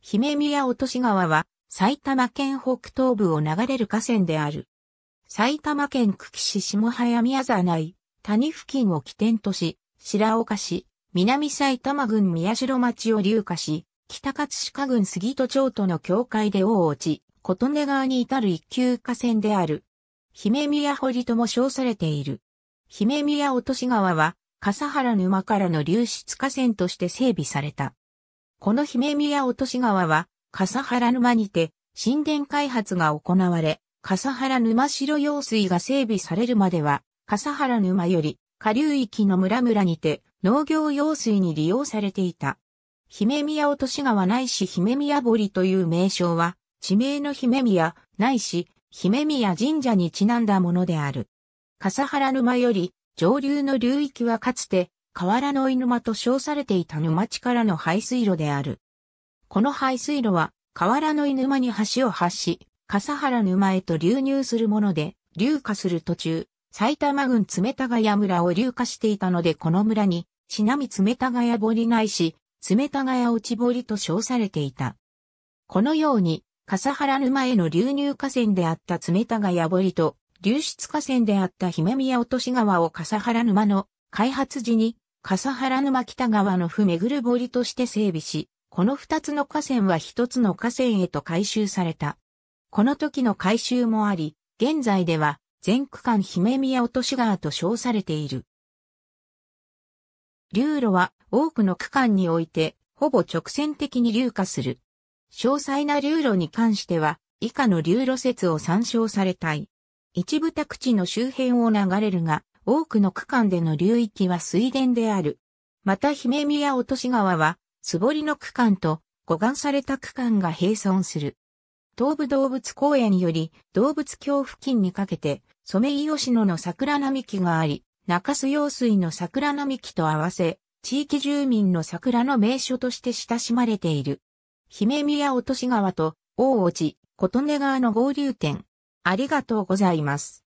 姫宮落とし川は埼玉県北東部を流れる河川である。埼玉県久喜市下早宮沢内、谷付近を起点とし、白岡市、南埼玉郡宮代町を流下し、北葛飾郡杉戸町との境界で大落ち、琴音川に至る一級河川である。姫宮堀とも称されている。姫宮落とし川は、笠原沼からの流出河川として整備された。この姫宮落し川は、笠原沼にて、神殿開発が行われ、笠原沼城用水が整備されるまでは、笠原沼より下流域の村々にて農業用水に利用されていた。姫宮落し川ないし姫宮堀という名称は、地名の姫宮ないし姫宮神社にちなんだものである。笠原沼より上流の流域はかつて河原の犬沼と称されていた沼地からの排水路である。この排水路は、河原の犬沼に橋を発し、笠原沼へと流入するもので、流下する途中、埼玉郡冷田ヶ谷村を流下していたのでこの村に、ちなみ冷田ヶ谷堀ないし、冷田ヶ谷ち堀と称されていた。このように、笠原沼への流入河川であった冷田ヶ谷堀と、流出河川であった姫宮落とし川を笠原沼の開発時に笠原沼北側の府めぐる堀として整備し、この二つの河川は一つの河川へと改修された。この時の改修もあり、現在では全区間姫宮落とし川と称されている。流路は多くの区間において、ほぼ直線的に流下する。詳細な流路に関しては、以下の流路説を参照されたい。一部宅地の周辺を流れるが、多くの区間での流域は水田である。また姫宮落とし川は、素りの区間と、護岸された区間が並存する。東武動物公園より動物橋付近にかけて、ソメイヨシノの桜並木があり、中洲用水の桜並木と合わせ、地域住民の桜の名所として親しまれている。姫宮落とし川と大落、琴音川の合流点。ありがとうございます。